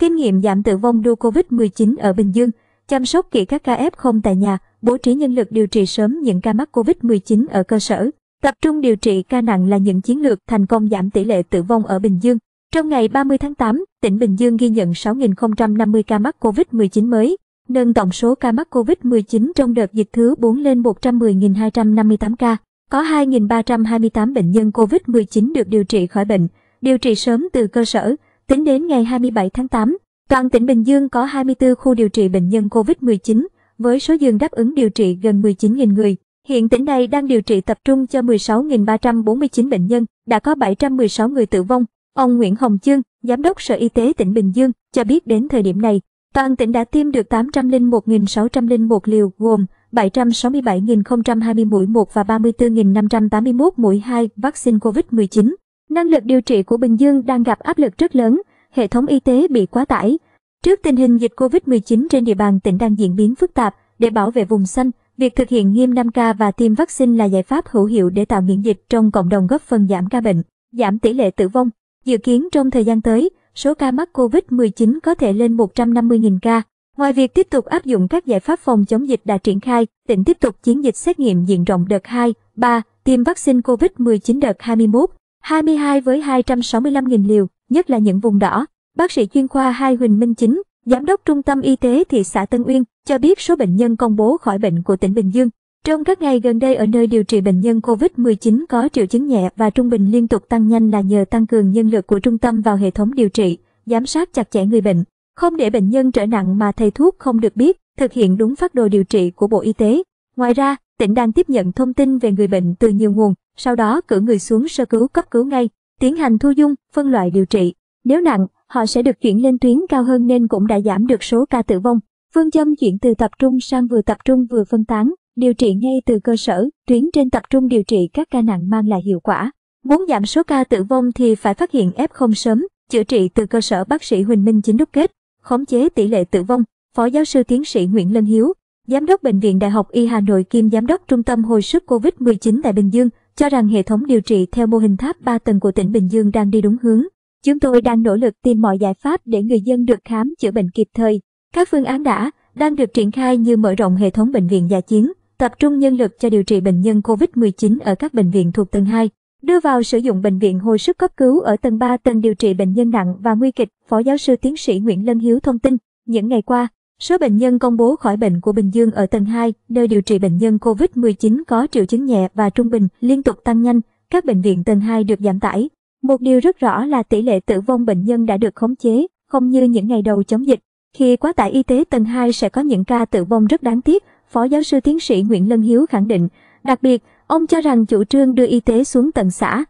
Kinh nghiệm giảm tử vong đua COVID-19 ở Bình Dương, chăm sóc kỹ các ca F0 tại nhà, bố trí nhân lực điều trị sớm những ca mắc COVID-19 ở cơ sở. Tập trung điều trị ca nặng là những chiến lược thành công giảm tỷ lệ tử vong ở Bình Dương. Trong ngày 30 tháng 8, tỉnh Bình Dương ghi nhận 6.050 ca mắc COVID-19 mới, nâng tổng số ca mắc COVID-19 trong đợt dịch thứ 4 lên 110.258 ca. Có 2.328 bệnh nhân COVID-19 được điều trị khỏi bệnh, điều trị sớm từ cơ sở, Tính đến ngày 27 tháng 8, toàn tỉnh Bình Dương có 24 khu điều trị bệnh nhân COVID-19, với số giường đáp ứng điều trị gần 19.000 người. Hiện tỉnh này đang điều trị tập trung cho 16.349 bệnh nhân, đã có 716 người tử vong. Ông Nguyễn Hồng Chương, Giám đốc Sở Y tế tỉnh Bình Dương, cho biết đến thời điểm này, toàn tỉnh đã tiêm được 801.601 liều gồm 767.020 mũi 1 và 34.581 mũi 2 vaccine COVID-19. Năng lực điều trị của Bình Dương đang gặp áp lực rất lớn, hệ thống y tế bị quá tải. Trước tình hình dịch COVID-19 trên địa bàn tỉnh đang diễn biến phức tạp, để bảo vệ vùng xanh, việc thực hiện nghiêm 5K và tiêm vaccine là giải pháp hữu hiệu để tạo miễn dịch trong cộng đồng góp phần giảm ca bệnh, giảm tỷ lệ tử vong. Dự kiến trong thời gian tới, số ca mắc COVID-19 có thể lên 150.000 ca. Ngoài việc tiếp tục áp dụng các giải pháp phòng chống dịch đã triển khai, tỉnh tiếp tục chiến dịch xét nghiệm diện rộng đợt 2, 3, tiêm vaccine COVID-19 đợt 21, 22 với 265.000 liều, nhất là những vùng đỏ. Bác sĩ chuyên khoa Hai Huỳnh Minh Chính, Giám đốc Trung tâm Y tế thị xã Tân Uyên cho biết số bệnh nhân công bố khỏi bệnh của tỉnh Bình Dương. Trong các ngày gần đây ở nơi điều trị bệnh nhân COVID-19 có triệu chứng nhẹ và trung bình liên tục tăng nhanh là nhờ tăng cường nhân lực của trung tâm vào hệ thống điều trị, giám sát chặt chẽ người bệnh, không để bệnh nhân trở nặng mà thầy thuốc không được biết, thực hiện đúng phác đồ điều trị của Bộ Y tế. Ngoài ra, tỉnh đang tiếp nhận thông tin về người bệnh từ nhiều nguồn, sau đó cử người xuống sơ cứu cấp cứu ngay, tiến hành thu dung, phân loại điều trị. Nếu nặng, họ sẽ được chuyển lên tuyến cao hơn nên cũng đã giảm được số ca tử vong. Phương châm chuyển từ tập trung sang vừa tập trung vừa phân tán, điều trị ngay từ cơ sở, tuyến trên tập trung điều trị các ca nặng mang lại hiệu quả. Muốn giảm số ca tử vong thì phải phát hiện F0 sớm, chữa trị từ cơ sở bác sĩ Huỳnh Minh Chính đúc kết, khống chế tỷ lệ tử vong. Phó giáo sư tiến sĩ Nguyễn Lân Hiếu, Giám đốc Bệnh viện Đại học Y Hà Nội kiêm Giám đốc Trung tâm Hồi sức COVID-19 tại Bình Dương, cho rằng hệ thống điều trị theo mô hình tháp 3 tầng của tỉnh Bình Dương đang đi đúng hướng. Chúng tôi đang nỗ lực tìm mọi giải pháp để người dân được khám chữa bệnh kịp thời. Các phương án đã, đang được triển khai như mở rộng hệ thống bệnh viện giả chiến, tập trung nhân lực cho điều trị bệnh nhân COVID-19 ở các bệnh viện thuộc tầng 2, đưa vào sử dụng bệnh viện hồi sức cấp cứu ở tầng 3 tầng điều trị bệnh nhân nặng và nguy kịch, Phó giáo sư tiến sĩ Nguyễn Lân Hiếu thông tin. Những ngày qua, Số bệnh nhân công bố khỏi bệnh của Bình Dương ở tầng 2, nơi điều trị bệnh nhân COVID-19 có triệu chứng nhẹ và trung bình liên tục tăng nhanh, các bệnh viện tầng 2 được giảm tải. Một điều rất rõ là tỷ lệ tử vong bệnh nhân đã được khống chế, không như những ngày đầu chống dịch. Khi quá tải y tế tầng 2 sẽ có những ca tử vong rất đáng tiếc, Phó giáo sư tiến sĩ Nguyễn Lân Hiếu khẳng định. Đặc biệt, ông cho rằng chủ trương đưa y tế xuống tầng xã,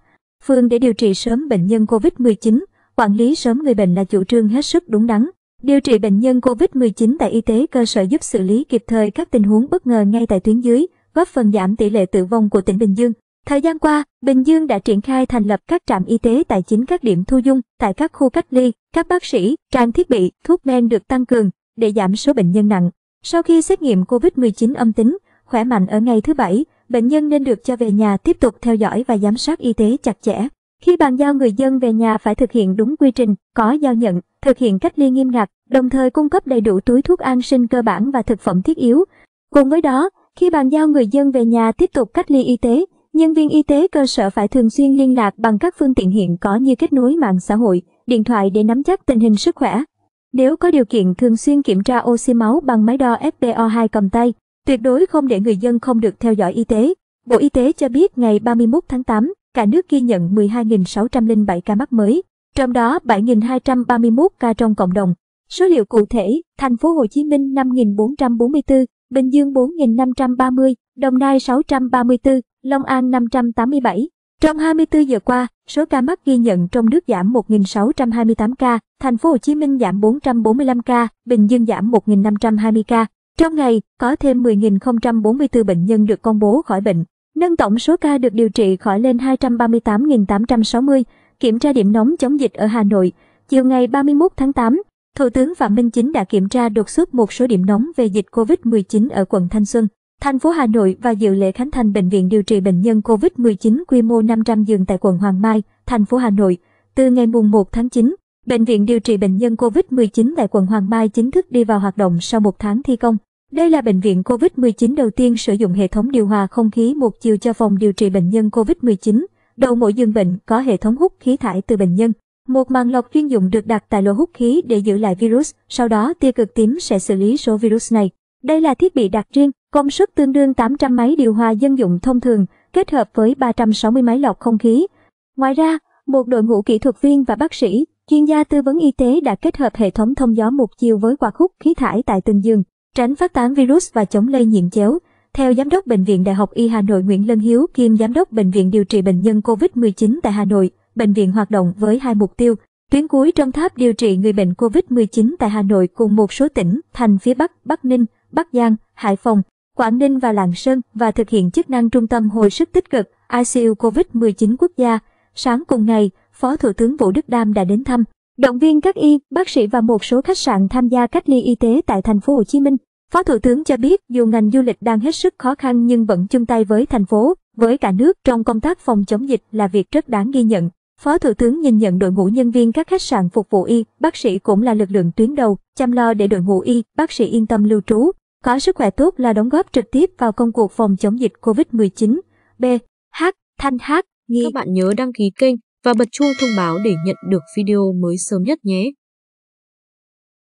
phường để điều trị sớm bệnh nhân COVID-19, quản lý sớm người bệnh là chủ trương hết sức đúng đắn. Điều trị bệnh nhân COVID-19 tại y tế cơ sở giúp xử lý kịp thời các tình huống bất ngờ ngay tại tuyến dưới, góp phần giảm tỷ lệ tử vong của tỉnh Bình Dương. Thời gian qua, Bình Dương đã triển khai thành lập các trạm y tế tại chính các điểm thu dung, tại các khu cách ly, các bác sĩ, trang thiết bị, thuốc men được tăng cường để giảm số bệnh nhân nặng. Sau khi xét nghiệm COVID-19 âm tính, khỏe mạnh ở ngày thứ Bảy, bệnh nhân nên được cho về nhà tiếp tục theo dõi và giám sát y tế chặt chẽ. Khi bàn giao người dân về nhà phải thực hiện đúng quy trình, có giao nhận, thực hiện cách ly nghiêm ngặt, đồng thời cung cấp đầy đủ túi thuốc an sinh cơ bản và thực phẩm thiết yếu. Cùng với đó, khi bàn giao người dân về nhà tiếp tục cách ly y tế, nhân viên y tế cơ sở phải thường xuyên liên lạc bằng các phương tiện hiện có như kết nối mạng xã hội, điện thoại để nắm chắc tình hình sức khỏe. Nếu có điều kiện thường xuyên kiểm tra oxy máu bằng máy đo FPO2 cầm tay, tuyệt đối không để người dân không được theo dõi y tế. Bộ Y tế cho biết ngày 31 tháng 8, cả nước ghi nhận 12.607 ca mắc mới, trong đó 7.231 ca trong cộng đồng. Số liệu cụ thể, thành phố Hồ Chí Minh 5.444, Bình Dương 4.530, Đồng Nai 634, Long An 587. Trong 24 giờ qua, số ca mắc ghi nhận trong nước giảm 1.628 ca, thành phố Hồ Chí Minh giảm 445 ca, Bình Dương giảm 1.520 ca. Trong ngày, có thêm 10.044 bệnh nhân được công bố khỏi bệnh nâng tổng số ca được điều trị khỏi lên 238.860, kiểm tra điểm nóng chống dịch ở Hà Nội. Chiều ngày 31 tháng 8, Thủ tướng Phạm Minh Chính đã kiểm tra đột xuất một số điểm nóng về dịch COVID-19 ở quận Thanh Xuân, thành phố Hà Nội và dự lễ khánh thành bệnh viện điều trị bệnh nhân COVID-19 quy mô 500 giường tại quận Hoàng Mai, thành phố Hà Nội. Từ ngày mùng 1 tháng 9, bệnh viện điều trị bệnh nhân COVID-19 tại quận Hoàng Mai chính thức đi vào hoạt động sau một tháng thi công. Đây là bệnh viện COVID-19 đầu tiên sử dụng hệ thống điều hòa không khí một chiều cho phòng điều trị bệnh nhân COVID-19. Đầu mỗi giường bệnh có hệ thống hút khí thải từ bệnh nhân. Một màng lọc chuyên dụng được đặt tại lỗ hút khí để giữ lại virus, sau đó tia cực tím sẽ xử lý số virus này. Đây là thiết bị đặc riêng, công suất tương đương 800 máy điều hòa dân dụng thông thường, kết hợp với 360 máy lọc không khí. Ngoài ra, một đội ngũ kỹ thuật viên và bác sĩ, chuyên gia tư vấn y tế đã kết hợp hệ thống thông gió một chiều với quạt hút khí thải tại từng giường tránh phát tán virus và chống lây nhiễm chéo. Theo Giám đốc Bệnh viện Đại học Y Hà Nội Nguyễn Lân Hiếu kiêm Giám đốc Bệnh viện điều trị bệnh nhân COVID-19 tại Hà Nội, bệnh viện hoạt động với hai mục tiêu. Tuyến cuối trong tháp điều trị người bệnh COVID-19 tại Hà Nội cùng một số tỉnh, thành phía Bắc, Bắc Ninh, Bắc Giang, Hải Phòng, Quảng Ninh và Lạng Sơn và thực hiện chức năng trung tâm hồi sức tích cực ICU COVID-19 quốc gia. Sáng cùng ngày, Phó Thủ tướng Vũ Đức Đam đã đến thăm, động viên các y, bác sĩ và một số khách sạn tham gia cách ly y tế tại thành phố Hồ Chí Minh. Phó Thủ tướng cho biết dù ngành du lịch đang hết sức khó khăn nhưng vẫn chung tay với thành phố, với cả nước trong công tác phòng chống dịch là việc rất đáng ghi nhận. Phó Thủ tướng nhìn nhận đội ngũ nhân viên các khách sạn phục vụ y, bác sĩ cũng là lực lượng tuyến đầu, chăm lo để đội ngũ y, bác sĩ yên tâm lưu trú, có sức khỏe tốt là đóng góp trực tiếp vào công cuộc phòng chống dịch COVID-19. B. H. Thanh H. Nghi. Các bạn nhớ đăng ký kênh và bật chuông thông báo để nhận được video mới sớm nhất nhé.